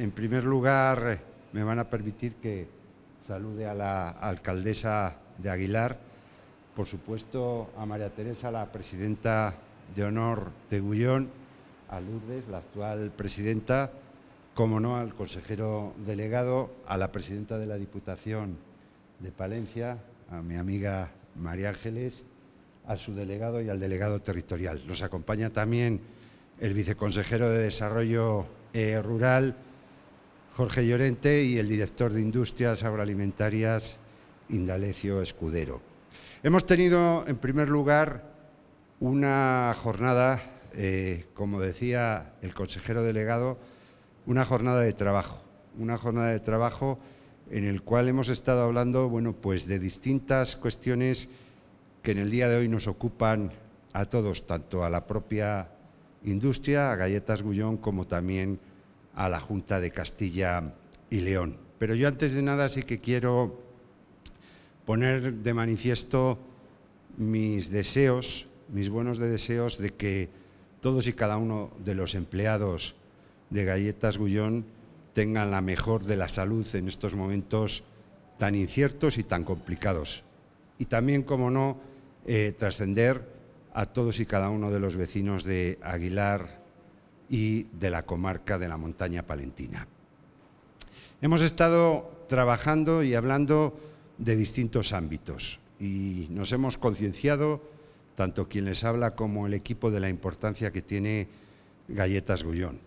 en primer lugar, eh, me van a permitir que salude a la alcaldesa de Aguilar, por supuesto a María Teresa, la presidenta de honor de Gullón, a Lourdes, la actual presidenta, como no, al consejero delegado, a la presidenta de la Diputación de Palencia, a mi amiga María Ángeles, a su delegado y al delegado territorial. Nos acompaña también el viceconsejero de Desarrollo eh, Rural, Jorge Llorente y el director de Industrias Agroalimentarias, Indalecio Escudero. Hemos tenido, en primer lugar, una jornada, eh, como decía el consejero delegado, una jornada de trabajo, una jornada de trabajo en el cual hemos estado hablando, bueno, pues de distintas cuestiones que en el día de hoy nos ocupan a todos, tanto a la propia industria, a Galletas Gullón, como también a la Junta de Castilla y León. Pero yo antes de nada sí que quiero poner de manifiesto mis deseos, mis buenos deseos de que todos y cada uno de los empleados de Galletas Gullón tengan la mejor de la salud en estos momentos tan inciertos y tan complicados. Y también, como no, eh, trascender a todos y cada uno de los vecinos de Aguilar y de la comarca de la montaña palentina. Hemos estado trabajando y hablando de distintos ámbitos y nos hemos concienciado, tanto quien les habla como el equipo, de la importancia que tiene Galletas Gullón.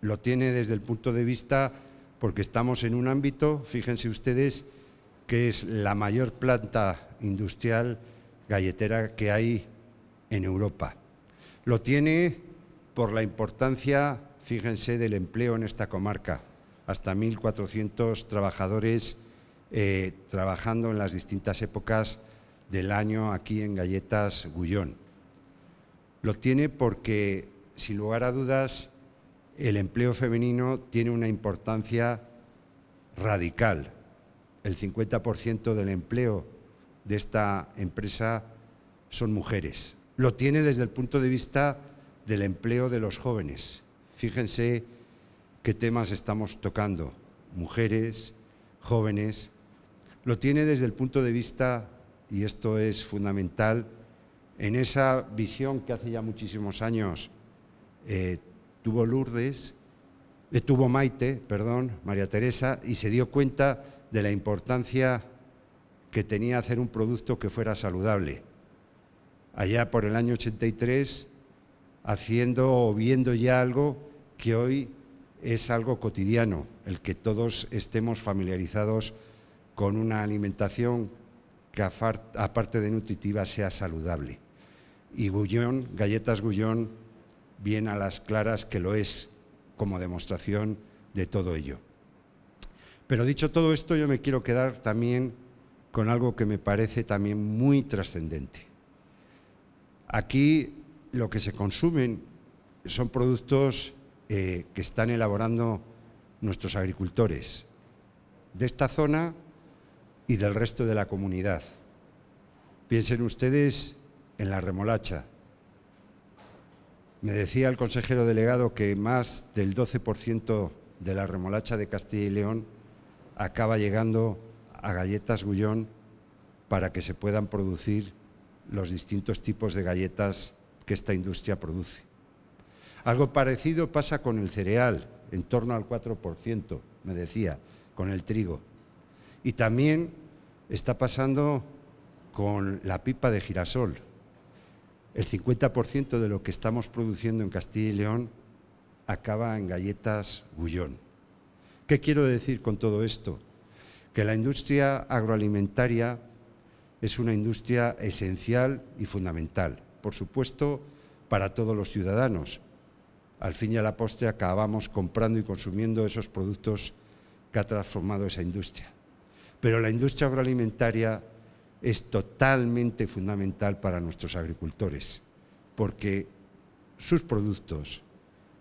Lo tiene desde el punto de vista porque estamos en un ámbito, fíjense ustedes, que es la mayor planta industrial galletera que hay en Europa. Lo tiene por la importancia, fíjense, del empleo en esta comarca. Hasta 1.400 trabajadores eh, trabajando en las distintas épocas del año aquí en Galletas Gullón. Lo tiene porque, sin lugar a dudas, el empleo femenino tiene una importancia radical. El 50% del empleo de esta empresa son mujeres. Lo tiene desde el punto de vista del empleo de los jóvenes. Fíjense qué temas estamos tocando, mujeres, jóvenes. Lo tiene desde el punto de vista, y esto es fundamental, en esa visión que hace ya muchísimos años eh, tuvo Lourdes, eh, tuvo Maite, perdón, María Teresa, y se dio cuenta de la importancia que tenía hacer un producto que fuera saludable. Allá por el año 83 haciendo o viendo ya algo que hoy es algo cotidiano, el que todos estemos familiarizados con una alimentación que aparte de nutritiva sea saludable. Y Gullón, galletas Gullón, bien a las claras que lo es como demostración de todo ello. Pero dicho todo esto, yo me quiero quedar también con algo que me parece también muy trascendente. Aquí lo que se consumen son productos eh, que están elaborando nuestros agricultores de esta zona y del resto de la comunidad. Piensen ustedes en la remolacha. Me decía el consejero delegado que más del 12% de la remolacha de Castilla y León acaba llegando a galletas Gullón para que se puedan producir los distintos tipos de galletas que esta industria produce. Algo parecido pasa con el cereal, en torno al 4%, me decía, con el trigo. Y también está pasando con la pipa de girasol. El 50% de lo que estamos produciendo en Castilla y León acaba en galletas bullón. ¿Qué quiero decir con todo esto? Que la industria agroalimentaria es una industria esencial y fundamental por supuesto, para todos los ciudadanos. Al fin y a la postre acabamos comprando y consumiendo esos productos que ha transformado esa industria. Pero la industria agroalimentaria es totalmente fundamental para nuestros agricultores, porque sus productos,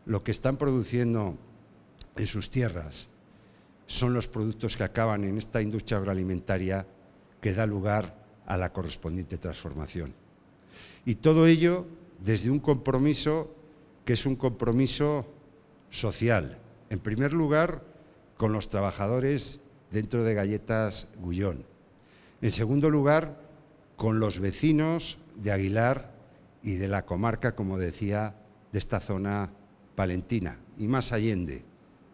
lo que están produciendo en sus tierras, son los productos que acaban en esta industria agroalimentaria que da lugar a la correspondiente transformación. Y todo ello desde un compromiso que es un compromiso social. En primer lugar, con los trabajadores dentro de Galletas Gullón. En segundo lugar, con los vecinos de Aguilar y de la comarca, como decía, de esta zona palentina y más allende,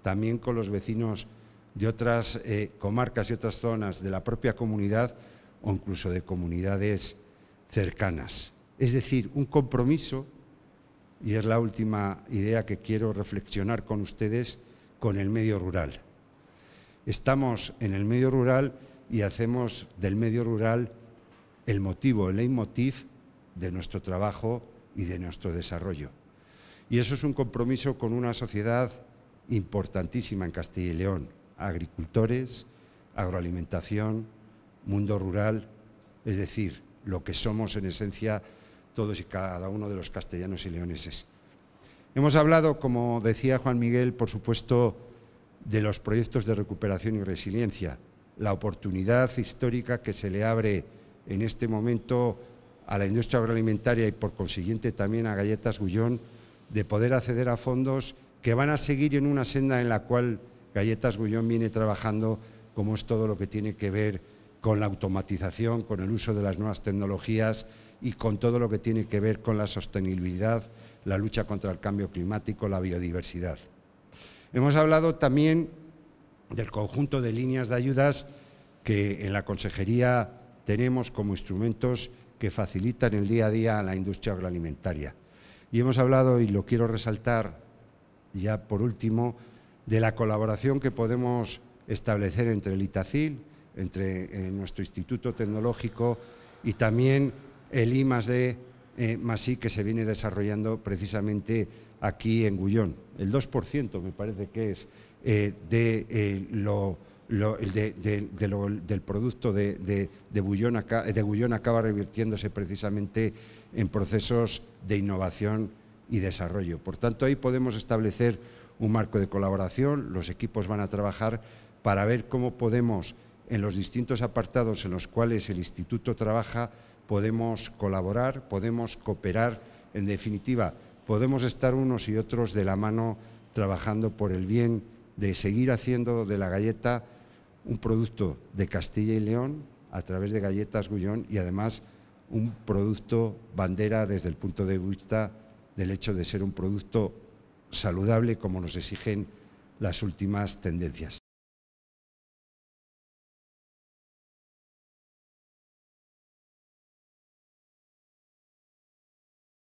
también con los vecinos de otras eh, comarcas y otras zonas de la propia comunidad o incluso de comunidades cercanas. Es decir, un compromiso, y es la última idea que quiero reflexionar con ustedes, con el medio rural. Estamos en el medio rural y hacemos del medio rural el motivo, el leitmotiv de nuestro trabajo y de nuestro desarrollo. Y eso es un compromiso con una sociedad importantísima en Castilla y León, agricultores, agroalimentación, mundo rural, es decir, lo que somos en esencia todos y cada uno de los castellanos y leoneses. Hemos hablado, como decía Juan Miguel, por supuesto, de los proyectos de recuperación y resiliencia, la oportunidad histórica que se le abre en este momento a la industria agroalimentaria y por consiguiente también a Galletas Gullón de poder acceder a fondos que van a seguir en una senda en la cual Galletas Gullón viene trabajando, como es todo lo que tiene que ver con la automatización, con el uso de las nuevas tecnologías y con todo lo que tiene que ver con la sostenibilidad, la lucha contra el cambio climático, la biodiversidad. Hemos hablado también del conjunto de líneas de ayudas que en la consejería tenemos como instrumentos que facilitan el día a día a la industria agroalimentaria. Y hemos hablado, y lo quiero resaltar ya por último, de la colaboración que podemos establecer entre el ITACIL, entre eh, nuestro Instituto Tecnológico y también el I más D eh, que se viene desarrollando precisamente aquí en Gullón. El 2% me parece que es eh, de, lo, del producto de, Gullón acaba revirtiéndose precisamente en procesos de innovación y desarrollo. Por tanto, ahí podemos establecer un marco de colaboración, los equipos van a trabajar para ver cómo podemos en los distintos apartados en los cuales el Instituto trabaja, podemos colaborar, podemos cooperar, en definitiva, podemos estar unos y otros de la mano trabajando por el bien de seguir haciendo de la galleta un producto de Castilla y León a través de Galletas Gullón y además un producto bandera desde el punto de vista del hecho de ser un producto saludable como nos exigen las últimas tendencias.